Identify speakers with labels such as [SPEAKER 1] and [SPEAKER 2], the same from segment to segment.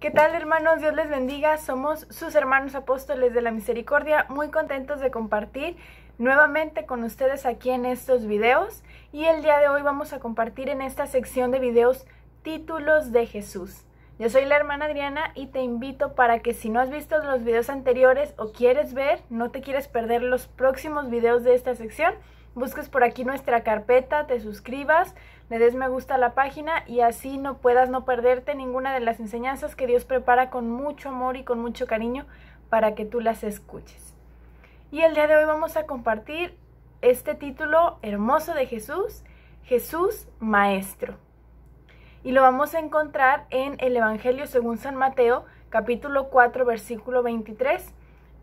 [SPEAKER 1] ¿Qué tal hermanos? Dios les bendiga. Somos sus hermanos apóstoles de la misericordia, muy contentos de compartir nuevamente con ustedes aquí en estos videos y el día de hoy vamos a compartir en esta sección de videos títulos de Jesús. Yo soy la hermana Adriana y te invito para que si no has visto los videos anteriores o quieres ver, no te quieres perder los próximos videos de esta sección, busques por aquí nuestra carpeta, te suscribas, le des me gusta a la página y así no puedas no perderte ninguna de las enseñanzas que Dios prepara con mucho amor y con mucho cariño para que tú las escuches. Y el día de hoy vamos a compartir este título hermoso de Jesús, Jesús Maestro. Y lo vamos a encontrar en el Evangelio según San Mateo, capítulo 4, versículo 23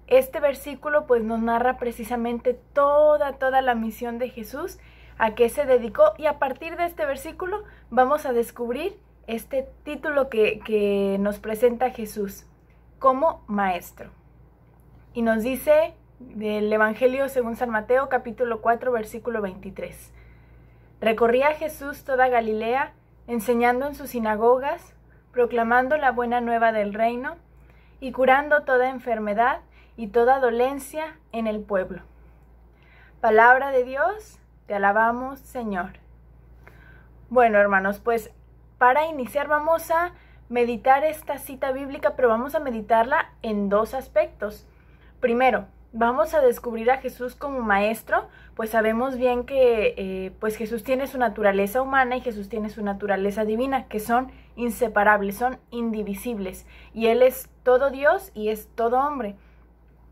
[SPEAKER 1] este versículo pues nos narra precisamente toda, toda la misión de Jesús, a qué se dedicó y a partir de este versículo vamos a descubrir este título que, que nos presenta Jesús como maestro. Y nos dice del Evangelio según San Mateo capítulo 4 versículo 23. Recorría Jesús toda Galilea, enseñando en sus sinagogas, proclamando la buena nueva del reino y curando toda enfermedad y toda dolencia en el pueblo. Palabra de Dios, te alabamos Señor. Bueno hermanos, pues para iniciar vamos a meditar esta cita bíblica, pero vamos a meditarla en dos aspectos. Primero, vamos a descubrir a Jesús como maestro, pues sabemos bien que eh, pues Jesús tiene su naturaleza humana y Jesús tiene su naturaleza divina, que son inseparables, son indivisibles, y Él es todo Dios y es todo hombre.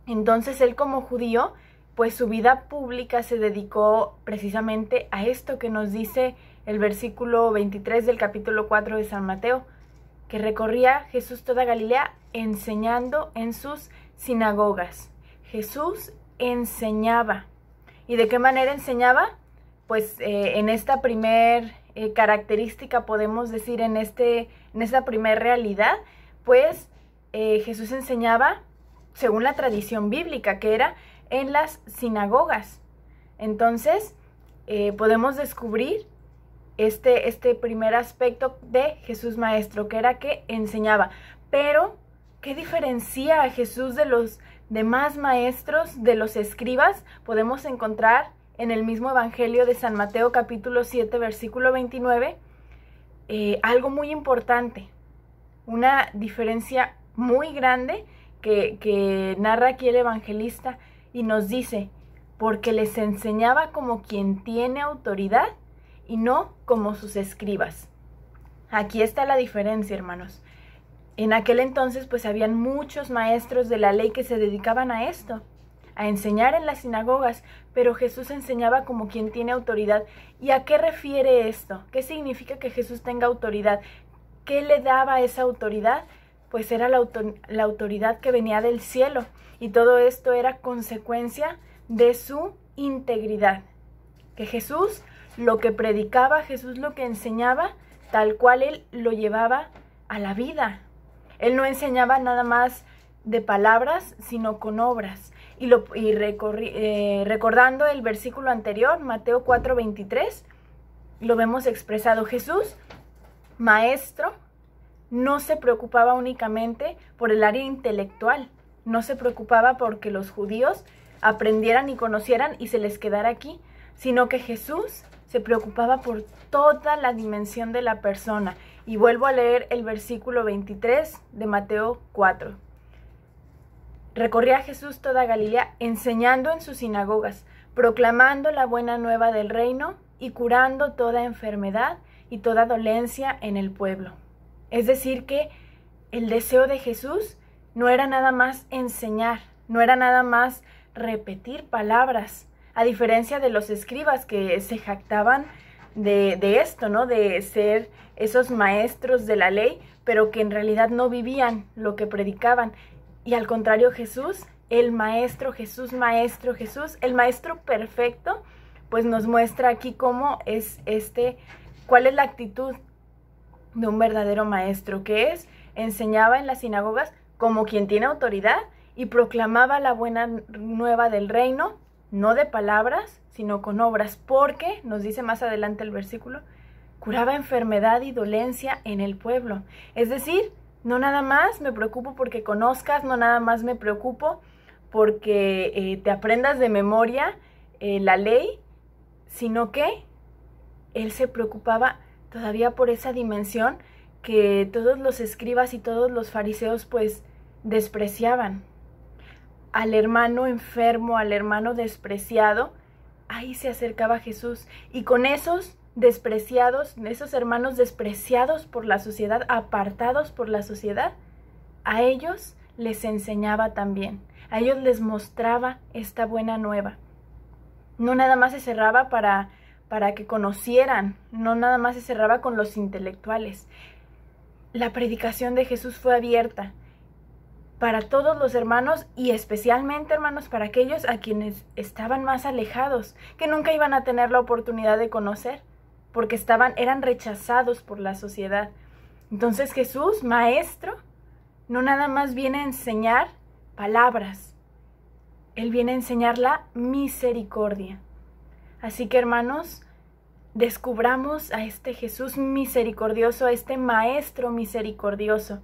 [SPEAKER 1] Entonces él como judío, pues su vida pública se dedicó precisamente a esto que nos dice el versículo 23 del capítulo 4 de San Mateo, que recorría Jesús toda Galilea enseñando en sus sinagogas. Jesús enseñaba. ¿Y de qué manera enseñaba? Pues eh, en esta primera eh, característica, podemos decir, en, este, en esta primera realidad, pues eh, Jesús enseñaba según la tradición bíblica, que era en las sinagogas. Entonces, eh, podemos descubrir este, este primer aspecto de Jesús Maestro, que era que enseñaba. Pero, ¿qué diferencia a Jesús de los demás maestros, de los escribas? Podemos encontrar en el mismo Evangelio de San Mateo capítulo 7, versículo 29, eh, algo muy importante, una diferencia muy grande que, narra aquí el evangelista y nos dice, porque les enseñaba como quien tiene autoridad y no como sus escribas. Aquí está la diferencia, hermanos. En aquel entonces pues habían muchos maestros de la ley que se dedicaban a esto, a enseñar en las sinagogas, pero Jesús enseñaba como quien tiene autoridad. ¿Y a qué refiere esto? ¿Qué significa que Jesús tenga autoridad? ¿Qué le daba esa autoridad? pues era la, autoridad que venía del cielo y todo esto era consecuencia de su integridad. Que Jesús lo que predicaba, Jesús lo que enseñaba, tal cual él lo llevaba a la vida. Él no enseñaba nada más de palabras, sino con obras. Y, lo, eh, recordando el versículo anterior, Mateo 4:23, lo vemos expresado Jesús, maestro, no se preocupaba únicamente por el área intelectual, no se preocupaba porque los judíos aprendieran y conocieran y se les quedara aquí, sino que Jesús se preocupaba por toda la dimensión de la persona. Y vuelvo a leer el versículo 23 de Mateo 4. Recorría Jesús toda Galilea enseñando en sus sinagogas, proclamando la buena nueva del reino y curando toda enfermedad y toda dolencia en el pueblo. Es decir, que el deseo de Jesús no era nada más enseñar, no era nada más repetir palabras, a diferencia de los escribas que se jactaban de, esto, ¿no? De ser esos maestros de la ley, pero que en realidad no vivían lo que predicaban. Y al contrario, Jesús, el maestro, Jesús, maestro, Jesús, el maestro perfecto, pues nos muestra aquí cómo es este, cuál es la actitud de un verdadero maestro, que es, enseñaba en las sinagogas como quien tiene autoridad y proclamaba la buena nueva del reino, no de palabras, sino con obras, porque, nos dice más adelante el versículo, curaba enfermedad y dolencia en el pueblo. Es decir, no nada más me preocupo porque conozcas, no nada más me preocupo porque eh, te aprendas de memoria eh, la ley, sino que él se preocupaba todavía por esa dimensión que todos los escribas y todos los fariseos pues despreciaban. Al hermano enfermo, al hermano despreciado, ahí se acercaba Jesús y con esos despreciados, esos hermanos despreciados por la sociedad, apartados por la sociedad, a ellos les enseñaba también, a ellos les mostraba esta buena nueva. No nada más se cerraba para para que conocieran, no nada más se cerraba con los intelectuales. La predicación de Jesús fue abierta para todos los hermanos y especialmente hermanos para aquellos a quienes estaban más alejados, que nunca iban a tener la oportunidad de conocer, porque estaban eran rechazados por la sociedad. Entonces Jesús, maestro, no nada más viene a enseñar palabras, él viene a enseñar la misericordia. Así que hermanos, descubramos a este Jesús misericordioso, a este Maestro misericordioso.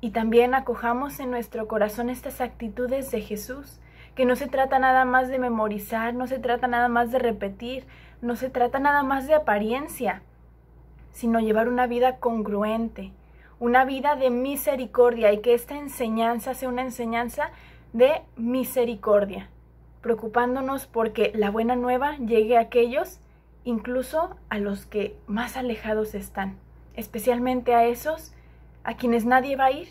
[SPEAKER 1] Y también acojamos en nuestro corazón estas actitudes de Jesús, que no se trata nada más de memorizar, no se trata nada más de repetir, no se trata nada más de apariencia, sino llevar una vida congruente, una vida de misericordia y que esta enseñanza sea una enseñanza de misericordia preocupándonos porque la buena nueva llegue a aquellos, incluso a los que más alejados están, especialmente a esos a quienes nadie va a ir.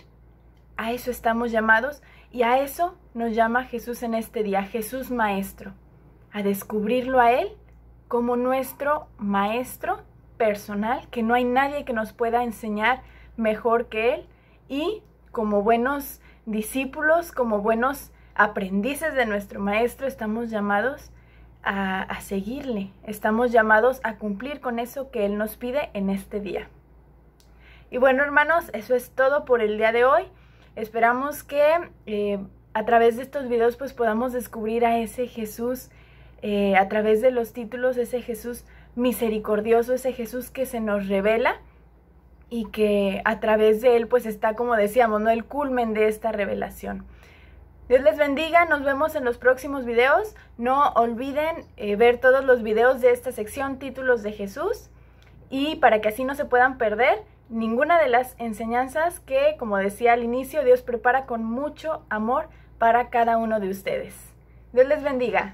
[SPEAKER 1] A eso estamos llamados y a eso nos llama Jesús en este día, Jesús Maestro, a descubrirlo a Él como nuestro Maestro personal, que no hay nadie que nos pueda enseñar mejor que Él y como buenos discípulos, como buenos aprendices de nuestro Maestro, estamos llamados a, seguirle, estamos llamados a cumplir con eso que Él nos pide en este día. Y bueno, hermanos, eso es todo por el día de hoy. Esperamos que eh, a través de estos videos pues podamos descubrir a ese Jesús, eh, a través de los títulos, ese Jesús misericordioso, ese Jesús que se nos revela y que a través de él pues está como decíamos, ¿no? El culmen de esta revelación. Dios les bendiga, nos vemos en los próximos videos. No olviden eh, ver todos los videos de esta sección Títulos de Jesús y para que así no se puedan perder ninguna de las enseñanzas que, como decía al inicio, Dios prepara con mucho amor para cada uno de ustedes. Dios les bendiga.